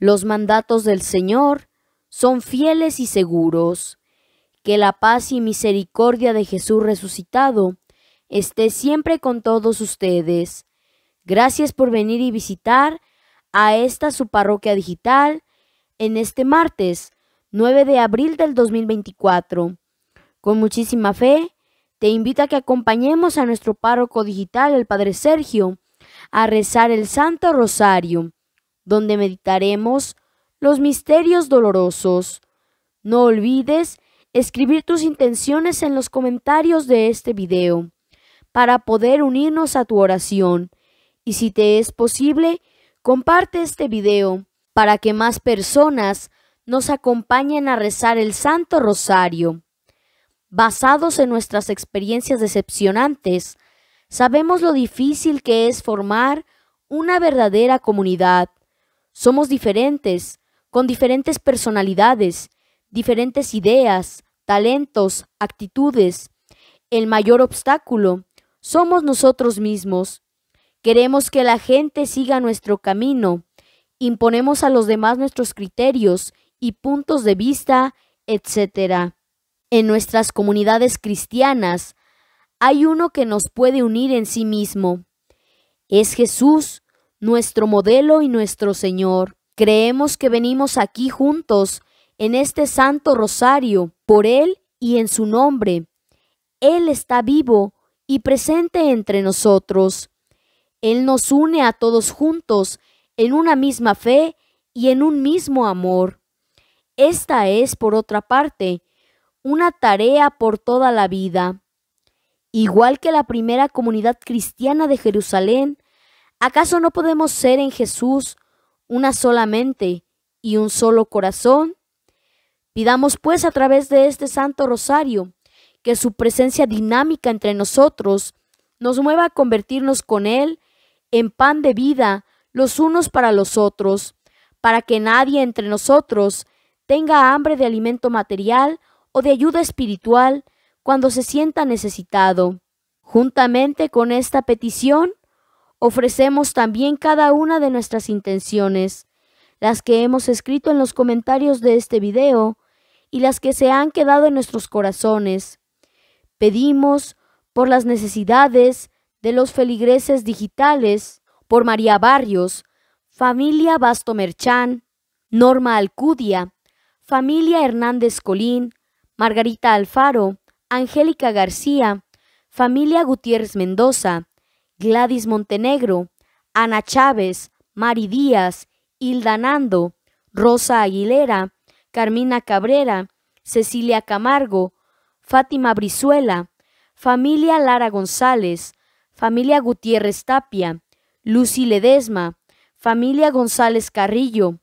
Los mandatos del Señor son fieles y seguros. Que la paz y misericordia de Jesús resucitado esté siempre con todos ustedes. Gracias por venir y visitar a esta su parroquia digital en este martes 9 de abril del 2024. Con muchísima fe, te invito a que acompañemos a nuestro párroco digital, el Padre Sergio, a rezar el Santo Rosario donde meditaremos los misterios dolorosos. No olvides escribir tus intenciones en los comentarios de este video para poder unirnos a tu oración. Y si te es posible, comparte este video para que más personas nos acompañen a rezar el Santo Rosario. Basados en nuestras experiencias decepcionantes, sabemos lo difícil que es formar una verdadera comunidad. Somos diferentes, con diferentes personalidades, diferentes ideas, talentos, actitudes. El mayor obstáculo somos nosotros mismos. Queremos que la gente siga nuestro camino. Imponemos a los demás nuestros criterios y puntos de vista, etc. En nuestras comunidades cristianas hay uno que nos puede unir en sí mismo. Es Jesús nuestro modelo y nuestro Señor. Creemos que venimos aquí juntos en este santo rosario por Él y en su nombre. Él está vivo y presente entre nosotros. Él nos une a todos juntos en una misma fe y en un mismo amor. Esta es, por otra parte, una tarea por toda la vida. Igual que la primera comunidad cristiana de Jerusalén, ¿Acaso no podemos ser en Jesús una sola mente y un solo corazón? Pidamos pues a través de este Santo Rosario que su presencia dinámica entre nosotros nos mueva a convertirnos con Él en pan de vida los unos para los otros, para que nadie entre nosotros tenga hambre de alimento material o de ayuda espiritual cuando se sienta necesitado. Juntamente con esta petición, ofrecemos también cada una de nuestras intenciones, las que hemos escrito en los comentarios de este video y las que se han quedado en nuestros corazones. Pedimos por las necesidades de los feligreses digitales, por María Barrios, familia Basto Merchán, Norma Alcudia, familia Hernández Colín, Margarita Alfaro, Angélica García, familia Gutiérrez Mendoza, Gladys Montenegro, Ana Chávez, Mari Díaz, Hilda Nando, Rosa Aguilera, Carmina Cabrera, Cecilia Camargo, Fátima Brizuela, familia Lara González, familia Gutiérrez Tapia, Lucy Ledesma, familia González Carrillo,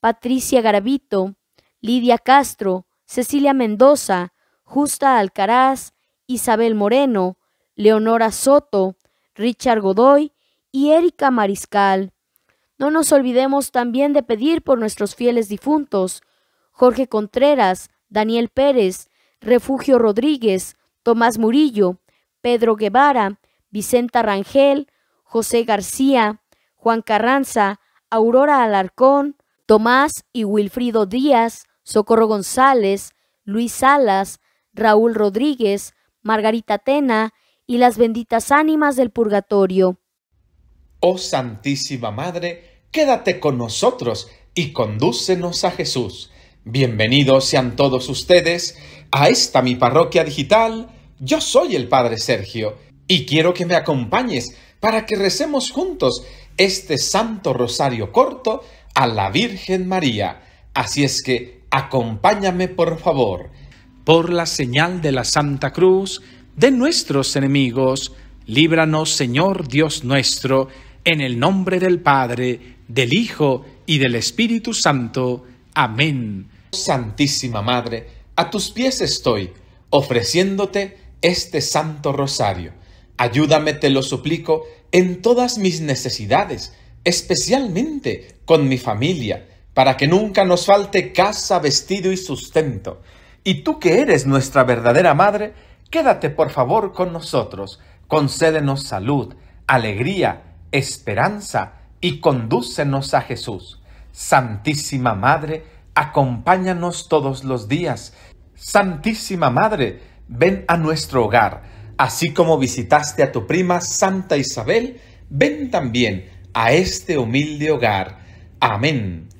Patricia Garavito, Lidia Castro, Cecilia Mendoza, Justa Alcaraz, Isabel Moreno, Leonora Soto, Richard Godoy y Erika Mariscal. No nos olvidemos también de pedir por nuestros fieles difuntos, Jorge Contreras, Daniel Pérez, Refugio Rodríguez, Tomás Murillo, Pedro Guevara, Vicenta Rangel, José García, Juan Carranza, Aurora Alarcón, Tomás y Wilfrido Díaz, Socorro González, Luis Salas, Raúl Rodríguez, Margarita Tena y las benditas ánimas del purgatorio. Oh Santísima Madre, quédate con nosotros y condúcenos a Jesús. Bienvenidos sean todos ustedes a esta mi parroquia digital. Yo soy el Padre Sergio y quiero que me acompañes para que recemos juntos este Santo Rosario corto a la Virgen María. Así es que acompáñame por favor. Por la señal de la Santa Cruz, de nuestros enemigos. Líbranos, Señor Dios nuestro, en el nombre del Padre, del Hijo y del Espíritu Santo. Amén. Santísima Madre, a tus pies estoy, ofreciéndote este santo rosario. Ayúdame, te lo suplico, en todas mis necesidades, especialmente con mi familia, para que nunca nos falte casa, vestido y sustento. Y tú que eres nuestra verdadera Madre, Quédate por favor con nosotros, concédenos salud, alegría, esperanza y condúcenos a Jesús. Santísima Madre, acompáñanos todos los días. Santísima Madre, ven a nuestro hogar. Así como visitaste a tu prima Santa Isabel, ven también a este humilde hogar. Amén.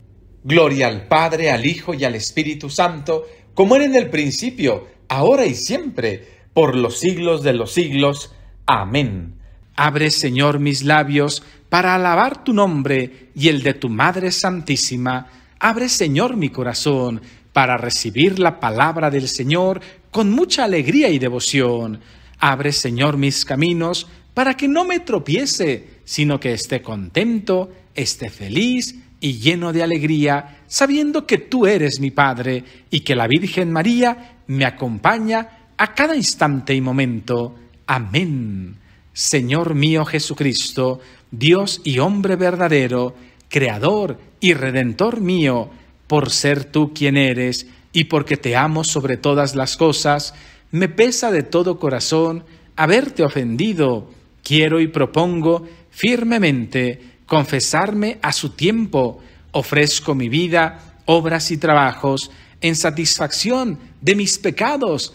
Gloria al Padre, al Hijo y al Espíritu Santo, como era en el principio, ahora y siempre por los siglos de los siglos. Amén. Abre, Señor, mis labios para alabar tu nombre y el de tu Madre Santísima. Abre, Señor, mi corazón para recibir la palabra del Señor con mucha alegría y devoción. Abre, Señor, mis caminos para que no me tropiece, sino que esté contento, esté feliz y lleno de alegría, sabiendo que tú eres mi Padre y que la Virgen María me acompaña a cada instante y momento. Amén. Señor mío Jesucristo, Dios y hombre verdadero, Creador y Redentor mío, por ser tú quien eres y porque te amo sobre todas las cosas, me pesa de todo corazón haberte ofendido. Quiero y propongo firmemente confesarme a su tiempo. Ofrezco mi vida, obras y trabajos en satisfacción de mis pecados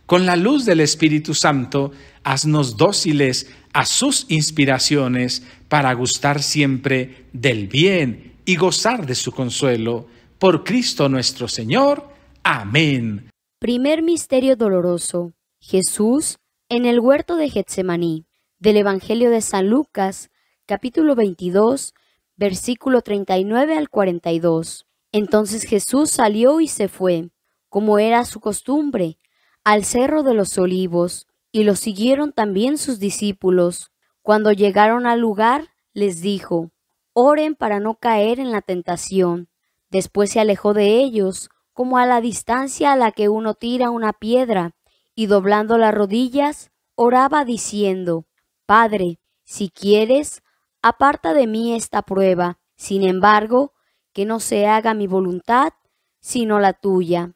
con la luz del Espíritu Santo, haznos dóciles a sus inspiraciones para gustar siempre del bien y gozar de su consuelo. Por Cristo nuestro Señor. Amén. Primer Misterio Doloroso. Jesús en el huerto de Getsemaní. Del Evangelio de San Lucas, capítulo 22, versículo 39 al 42. Entonces Jesús salió y se fue, como era su costumbre al cerro de los olivos, y lo siguieron también sus discípulos. Cuando llegaron al lugar, les dijo, Oren para no caer en la tentación. Después se alejó de ellos, como a la distancia a la que uno tira una piedra, y doblando las rodillas, oraba diciendo, Padre, si quieres, aparta de mí esta prueba, sin embargo, que no se haga mi voluntad, sino la tuya.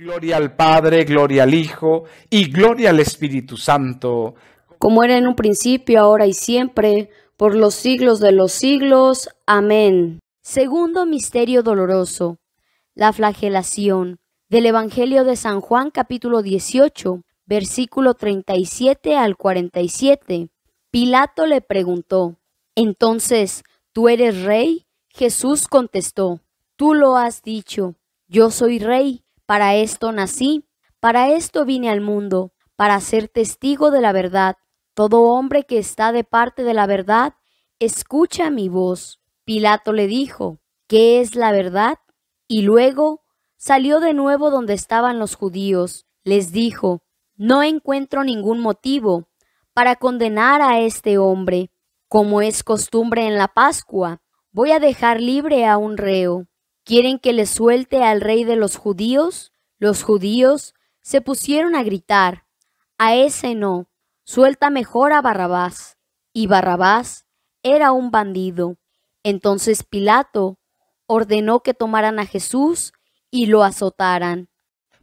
Gloria al Padre, gloria al Hijo y gloria al Espíritu Santo. Como era en un principio, ahora y siempre, por los siglos de los siglos. Amén. Segundo misterio doloroso. La flagelación. Del Evangelio de San Juan capítulo 18, versículo 37 al 47. Pilato le preguntó, Entonces, ¿tú eres rey? Jesús contestó, Tú lo has dicho, yo soy rey para esto nací, para esto vine al mundo, para ser testigo de la verdad. Todo hombre que está de parte de la verdad, escucha mi voz. Pilato le dijo, ¿qué es la verdad? Y luego salió de nuevo donde estaban los judíos. Les dijo, no encuentro ningún motivo para condenar a este hombre. Como es costumbre en la Pascua, voy a dejar libre a un reo. ¿Quieren que le suelte al rey de los judíos? Los judíos se pusieron a gritar, a ese no, suelta mejor a Barrabás. Y Barrabás era un bandido. Entonces Pilato ordenó que tomaran a Jesús y lo azotaran.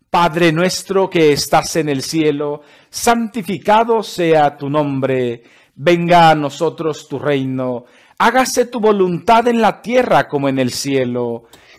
Padre nuestro que estás en el cielo, santificado sea tu nombre, venga a nosotros tu reino, hágase tu voluntad en la tierra como en el cielo.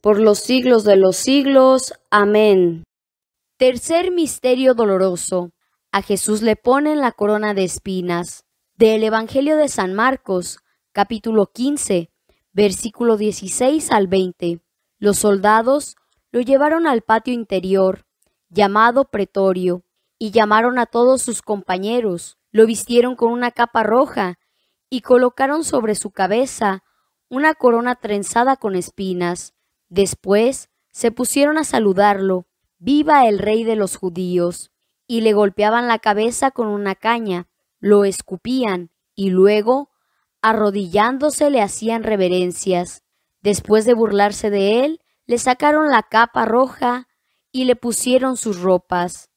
por los siglos de los siglos. Amén. Tercer misterio doloroso. A Jesús le ponen la corona de espinas. Del Evangelio de San Marcos, capítulo 15, versículo 16 al 20. Los soldados lo llevaron al patio interior, llamado pretorio, y llamaron a todos sus compañeros. Lo vistieron con una capa roja y colocaron sobre su cabeza una corona trenzada con espinas Después se pusieron a saludarlo, viva el rey de los judíos, y le golpeaban la cabeza con una caña, lo escupían y luego, arrodillándose, le hacían reverencias. Después de burlarse de él, le sacaron la capa roja y le pusieron sus ropas.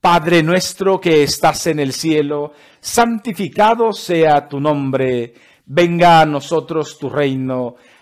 Padre nuestro que estás en el cielo, santificado sea tu nombre, venga a nosotros tu reino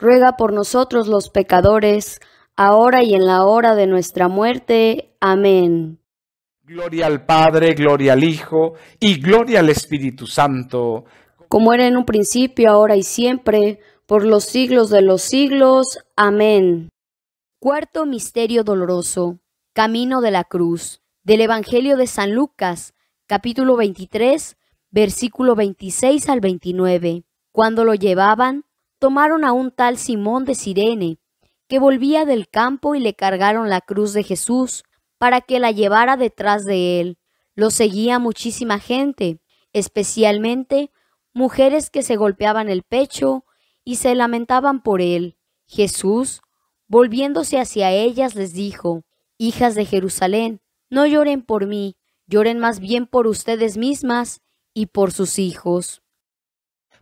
ruega por nosotros los pecadores, ahora y en la hora de nuestra muerte. Amén. Gloria al Padre, gloria al Hijo y gloria al Espíritu Santo. Como era en un principio, ahora y siempre, por los siglos de los siglos. Amén. Cuarto Misterio Doloroso. Camino de la Cruz. Del Evangelio de San Lucas, capítulo 23, versículo 26 al 29. Cuando lo llevaban, tomaron a un tal Simón de Sirene, que volvía del campo y le cargaron la cruz de Jesús para que la llevara detrás de él. Lo seguía muchísima gente, especialmente mujeres que se golpeaban el pecho y se lamentaban por él. Jesús, volviéndose hacia ellas, les dijo, Hijas de Jerusalén, no lloren por mí, lloren más bien por ustedes mismas y por sus hijos.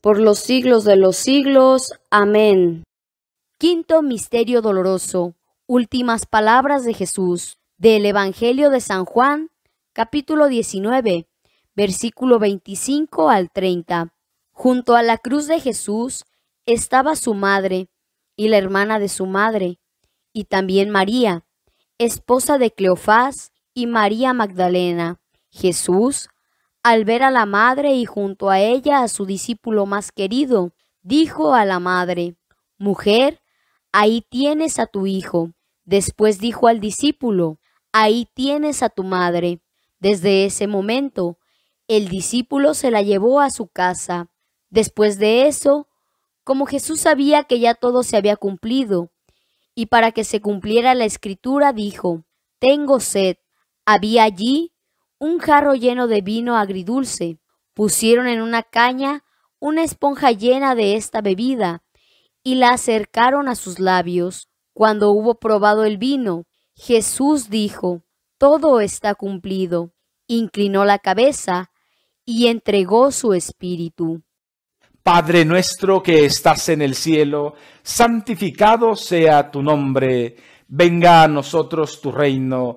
por los siglos de los siglos. Amén. Quinto Misterio Doloroso. Últimas palabras de Jesús. Del Evangelio de San Juan, capítulo 19, versículo 25 al 30. Junto a la cruz de Jesús estaba su madre y la hermana de su madre, y también María, esposa de Cleofás y María Magdalena. Jesús al ver a la madre y junto a ella a su discípulo más querido, dijo a la madre, Mujer, ahí tienes a tu hijo. Después dijo al discípulo, Ahí tienes a tu madre. Desde ese momento, el discípulo se la llevó a su casa. Después de eso, como Jesús sabía que ya todo se había cumplido, y para que se cumpliera la escritura dijo, Tengo sed. Había allí un jarro lleno de vino agridulce. Pusieron en una caña una esponja llena de esta bebida y la acercaron a sus labios. Cuando hubo probado el vino, Jesús dijo, Todo está cumplido. Inclinó la cabeza y entregó su espíritu. Padre nuestro que estás en el cielo, santificado sea tu nombre, venga a nosotros tu reino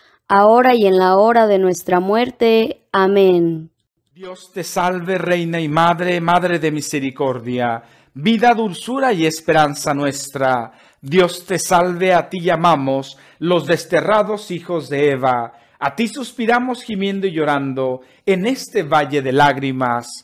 ahora y en la hora de nuestra muerte. Amén. Dios te salve, Reina y Madre, Madre de Misericordia, vida, dulzura y esperanza nuestra. Dios te salve, a ti llamamos los desterrados hijos de Eva, a ti suspiramos gimiendo y llorando en este valle de lágrimas.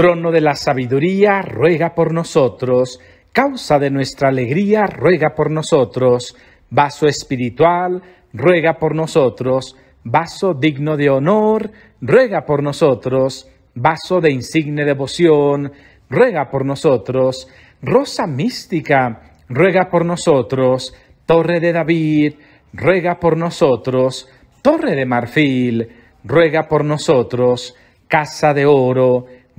Trono de la sabiduría, ruega por nosotros. Causa de nuestra alegría, ruega por nosotros. Vaso espiritual, ruega por nosotros. Vaso digno de honor, ruega por nosotros. Vaso de insigne devoción, ruega por nosotros. Rosa mística, ruega por nosotros. Torre de David, ruega por nosotros. Torre de marfil, ruega por nosotros. Casa de oro,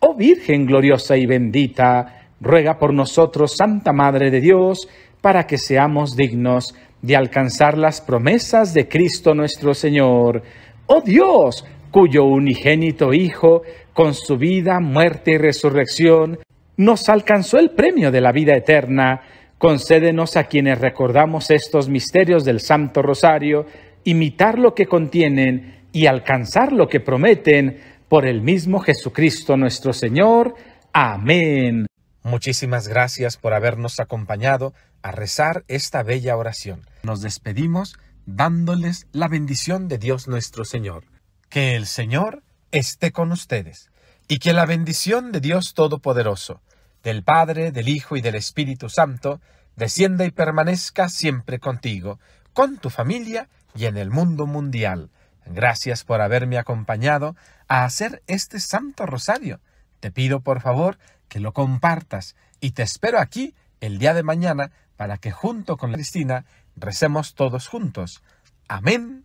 Oh Virgen gloriosa y bendita, ruega por nosotros, Santa Madre de Dios, para que seamos dignos de alcanzar las promesas de Cristo nuestro Señor. Oh Dios, cuyo unigénito Hijo, con su vida, muerte y resurrección, nos alcanzó el premio de la vida eterna, concédenos a quienes recordamos estos misterios del Santo Rosario, imitar lo que contienen y alcanzar lo que prometen por el mismo Jesucristo nuestro Señor. Amén. Muchísimas gracias por habernos acompañado a rezar esta bella oración. Nos despedimos dándoles la bendición de Dios nuestro Señor. Que el Señor esté con ustedes y que la bendición de Dios Todopoderoso, del Padre, del Hijo y del Espíritu Santo, descienda y permanezca siempre contigo, con tu familia y en el mundo mundial. Gracias por haberme acompañado a hacer este Santo Rosario. Te pido por favor que lo compartas y te espero aquí el día de mañana para que junto con la Cristina recemos todos juntos. Amén.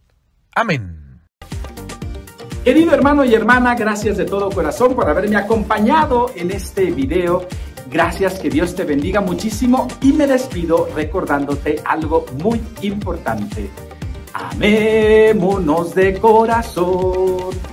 Amén. Querido hermano y hermana, gracias de todo corazón por haberme acompañado en este video. Gracias, que Dios te bendiga muchísimo y me despido recordándote algo muy importante. Amémonos de corazón